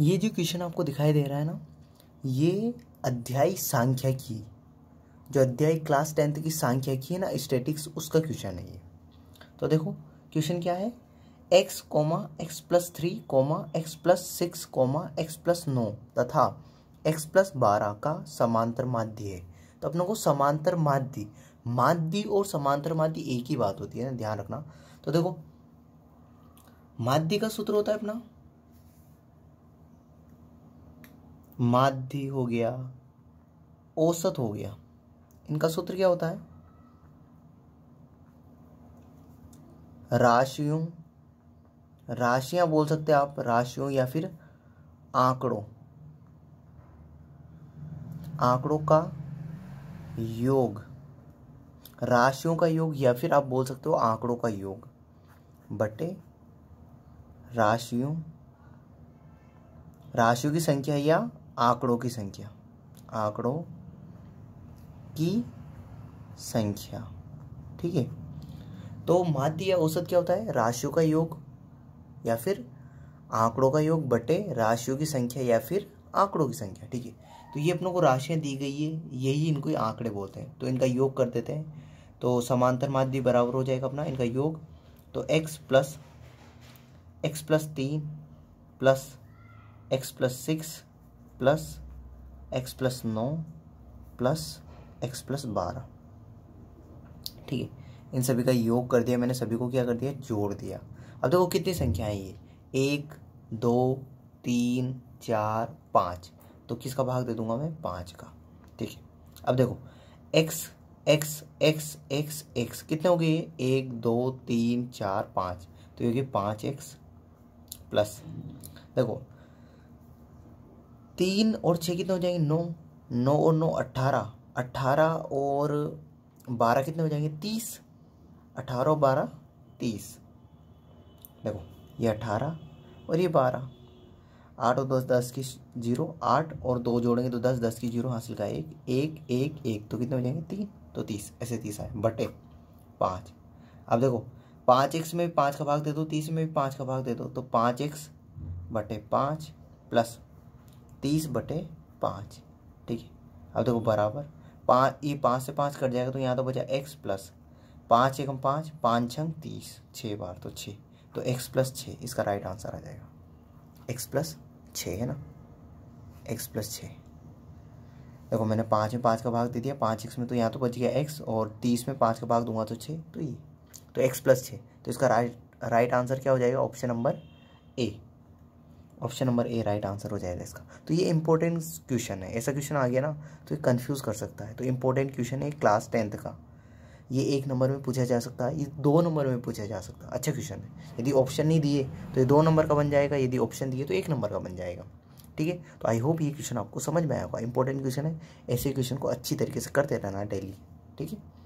ये जो क्वेश्चन आपको दिखाई दे रहा है ना ये अध्याय सांख्या की जो अध्याय क्लास टेंथ की सांख्या की है ना स्टेटिक्स उसका क्वेश्चन है ये तो देखो क्वेश्चन क्या है x comma x plus three comma x plus six comma x plus नौ तथा एक्स प्लस बारह का समांतर माध्य है तो अपनों को समांतर माध्य माध्य और समांतर माध्य एक ही बात होती है ना ध्यान रखना तो देखो माध्य का सूत्र होता है अपना माध्य हो गया औसत हो गया इनका सूत्र क्या होता है राशियों राशियां बोल सकते हैं आप राशियों या फिर आंकड़ों आंकड़ों का योग राशियों का योग या फिर आप बोल सकते हो आंकड़ों का योग बटे राशियों राशियों की संख्या या आंकड़ों की संख्या आंकड़ों की संख्या ठीक है तो माध्य या औसत क्या होता है राशियों का योग या फिर आंकड़ों का योग बटे राशियों की संख्या या फिर आंकड़ों की संख्या ठीक है तो ये अपनों को राशियाँ दी गई है यही इनको आंकड़े बोलते हैं तो इनका योग कर देते हैं तो समांतर माध्य बराबर हो जाएगा अपना इनका योग तो एक्स प्लस एक्स प्लस तीन plus x plus six plus x plus नौ प्लस एक्स प्लस बारह ठीक है इन सभी का योग कर दिया मैंने सभी को क्या कर दिया जोड़ दिया अब देखो कितनी संख्या है ये एक दो तीन चार पाँच तो किसका भाग दे दूंगा मैं पाँच का ठीक है अब देखो x x x x x कितने हो गए एक दो तीन चार पाँच तो ये पाँच एक्स प्लस देखो तीन और छः कितने हो जाएंगे नौ नौ और नौ अट्ठारह अट्ठारह और बारह कितने हो जाएंगे तीस अट्ठारह और बारह तीस देखो ये अठारह और ये बारह आठ और दस दस की जीरो आठ और दो जोड़ेंगे तो दस दस की जीरो हासिल का एक एक एक एक तो कितने हो जाएंगे तीन तो तीस ऐसे तीस आए बटे पाँच अब देखो पाँच एक्स में भी पाँच का भाग दे दो तीस में भी पाँच का भाग दे दो तो पाँच एक्स बटे पाँच प्लस तीस बटे पाँच ठीक है अब देखो बराबर पाँच ये पाँच से पाँच कट जाएगा तो यहाँ तो बचा एक्स प्लस पाँच एकम पाँच पाँच छंग तीस छः बार तो छः तो एक्स प्लस छः इसका राइट आंसर आ जाएगा एक्स प्लस छः है ना एक्स प्लस छः देखो मैंने पाँच में पाँच का भाग दे दिया पाँच एक्स में तो यहाँ तो बच गया एक्स और तीस में पाँच का भाग दूंगा तो छः तो ये तो एक्स प्लस छः तो इसका राइट राइट आंसर क्या हो जाएगा option number A option number A right answer हो जाएगा इसका तो ये इंपॉर्टेंट क्वेश्चन है ऐसा क्वेश्चन आ गया ना तो ये कन्फ्यूज़ कर सकता है तो इंपॉर्टेंट क्वेश्चन है क्लास टेंथ का ये एक नंबर में पूछा जा सकता है ये दो नंबर में पूछा जा सकता है अच्छा क्वेश्चन है यदि ऑप्शन नहीं दिए तो ये दो नंबर का बन जाएगा यदि ऑप्शन दिए तो एक नंबर का बन जाएगा ठीक है तो आई होप ये क्वेश्चन आपको समझ में आएगा इंपॉर्टेंट क्वेश्चन है ऐसे क्वेश्चन को अच्छी तरीके से करते रहना डेली ठीक है